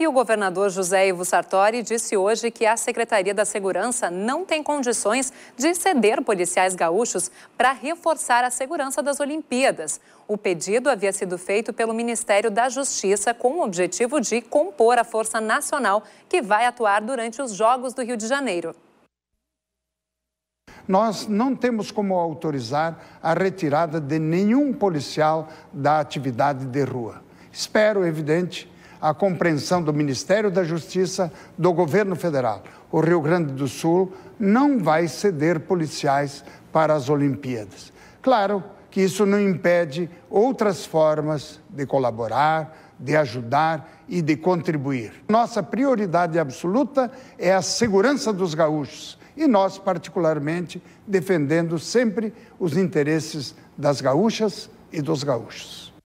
E o governador José Ivo Sartori disse hoje que a Secretaria da Segurança não tem condições de ceder policiais gaúchos para reforçar a segurança das Olimpíadas. O pedido havia sido feito pelo Ministério da Justiça com o objetivo de compor a Força Nacional que vai atuar durante os Jogos do Rio de Janeiro nós não temos como autorizar a retirada de nenhum policial da atividade de rua. Espero, evidente, a compreensão do Ministério da Justiça, do governo federal. O Rio Grande do Sul não vai ceder policiais para as Olimpíadas. Claro que isso não impede outras formas de colaborar, de ajudar e de contribuir. Nossa prioridade absoluta é a segurança dos gaúchos e nós, particularmente, defendendo sempre os interesses das gaúchas e dos gaúchos.